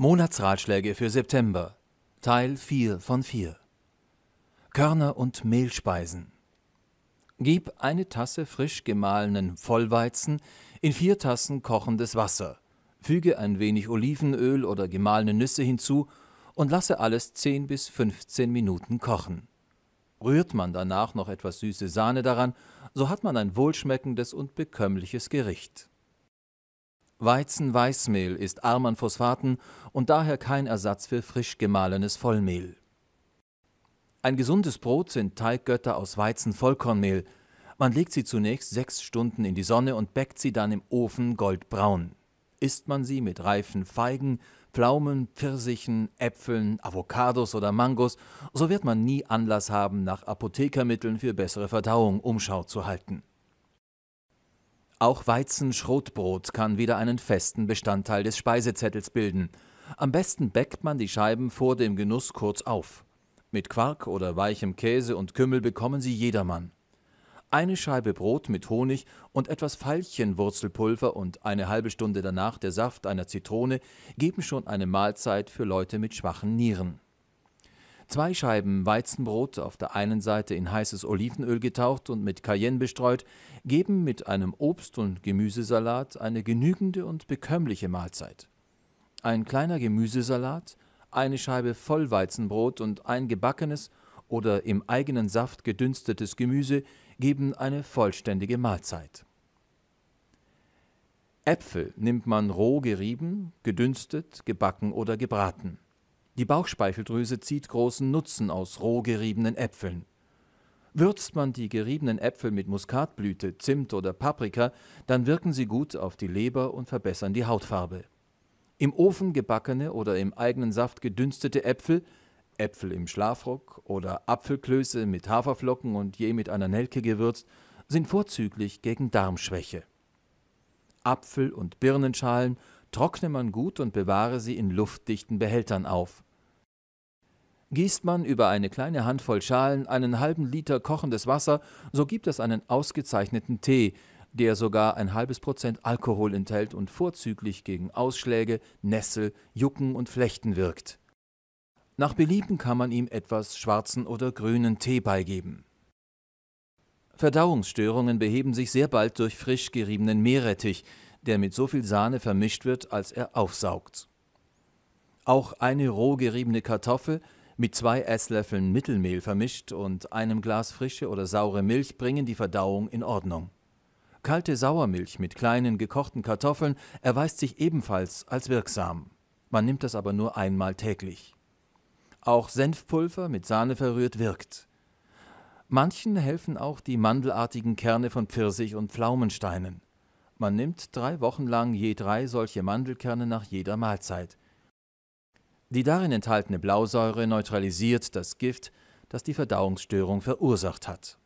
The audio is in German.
Monatsratschläge für September Teil 4 von 4 Körner und Mehlspeisen Gib eine Tasse frisch gemahlenen Vollweizen in vier Tassen kochendes Wasser, füge ein wenig Olivenöl oder gemahlene Nüsse hinzu und lasse alles 10 bis 15 Minuten kochen. Rührt man danach noch etwas süße Sahne daran, so hat man ein wohlschmeckendes und bekömmliches Gericht. Weizen-Weißmehl ist arm an Phosphaten und daher kein Ersatz für frisch gemahlenes Vollmehl. Ein gesundes Brot sind Teiggötter aus Weizen-Vollkornmehl. Man legt sie zunächst sechs Stunden in die Sonne und bäckt sie dann im Ofen goldbraun. Isst man sie mit reifen Feigen, Pflaumen, Pfirsichen, Äpfeln, Avocados oder Mangos, so wird man nie Anlass haben, nach Apothekermitteln für bessere Verdauung Umschau zu halten. Auch Weizenschrotbrot kann wieder einen festen Bestandteil des Speisezettels bilden. Am besten bäckt man die Scheiben vor dem Genuss kurz auf. Mit Quark oder weichem Käse und Kümmel bekommen sie jedermann. Eine Scheibe Brot mit Honig und etwas Veilchenwurzelpulver und eine halbe Stunde danach der Saft einer Zitrone geben schon eine Mahlzeit für Leute mit schwachen Nieren. Zwei Scheiben Weizenbrot auf der einen Seite in heißes Olivenöl getaucht und mit Cayenne bestreut, geben mit einem Obst- und Gemüsesalat eine genügende und bekömmliche Mahlzeit. Ein kleiner Gemüsesalat, eine Scheibe Vollweizenbrot und ein gebackenes oder im eigenen Saft gedünstetes Gemüse geben eine vollständige Mahlzeit. Äpfel nimmt man roh gerieben, gedünstet, gebacken oder gebraten. Die Bauchspeicheldrüse zieht großen Nutzen aus roh geriebenen Äpfeln. Würzt man die geriebenen Äpfel mit Muskatblüte, Zimt oder Paprika, dann wirken sie gut auf die Leber und verbessern die Hautfarbe. Im Ofen gebackene oder im eigenen Saft gedünstete Äpfel, Äpfel im Schlafrock oder Apfelklöße mit Haferflocken und je mit einer Nelke gewürzt, sind vorzüglich gegen Darmschwäche. Apfel- und Birnenschalen trockne man gut und bewahre sie in luftdichten Behältern auf. Gießt man über eine kleine Handvoll Schalen einen halben Liter kochendes Wasser, so gibt es einen ausgezeichneten Tee, der sogar ein halbes Prozent Alkohol enthält und vorzüglich gegen Ausschläge, Nessel, Jucken und Flechten wirkt. Nach Belieben kann man ihm etwas schwarzen oder grünen Tee beigeben. Verdauungsstörungen beheben sich sehr bald durch frisch geriebenen Meerrettich, der mit so viel Sahne vermischt wird, als er aufsaugt. Auch eine roh geriebene Kartoffel – mit zwei Esslöffeln Mittelmehl vermischt und einem Glas frische oder saure Milch bringen die Verdauung in Ordnung. Kalte Sauermilch mit kleinen gekochten Kartoffeln erweist sich ebenfalls als wirksam. Man nimmt das aber nur einmal täglich. Auch Senfpulver mit Sahne verrührt wirkt. Manchen helfen auch die mandelartigen Kerne von Pfirsich und Pflaumensteinen. Man nimmt drei Wochen lang je drei solche Mandelkerne nach jeder Mahlzeit. Die darin enthaltene Blausäure neutralisiert das Gift, das die Verdauungsstörung verursacht hat